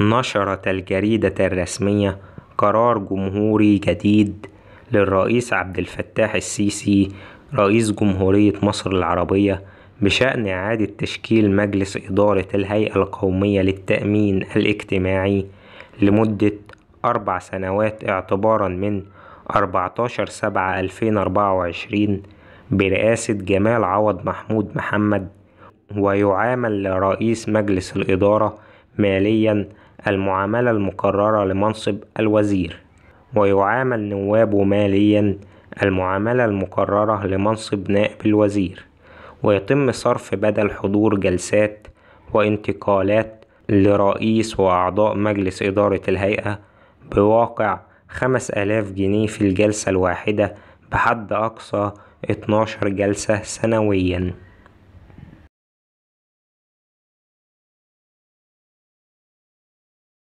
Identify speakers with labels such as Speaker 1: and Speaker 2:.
Speaker 1: نشرت الجريدة الرسمية قرار جمهوري جديد للرئيس عبد الفتاح السيسي رئيس جمهورية مصر العربية بشأن إعادة تشكيل مجلس إدارة الهيئة القومية للتأمين الاجتماعي لمدة أربع سنوات اعتبارا من 14 سبعة 2024 برئاسة جمال عوض محمود محمد ويعامل لرئيس مجلس الإدارة ماليا المعاملة المقررة لمنصب الوزير ويعامل نوابه ماليا المعاملة المقررة لمنصب نائب الوزير ويتم صرف بدل حضور جلسات وانتقالات لرئيس وأعضاء مجلس إدارة الهيئة بواقع خمس آلاف جنيه في الجلسة الواحدة بحد أقصى 12 جلسة سنويًا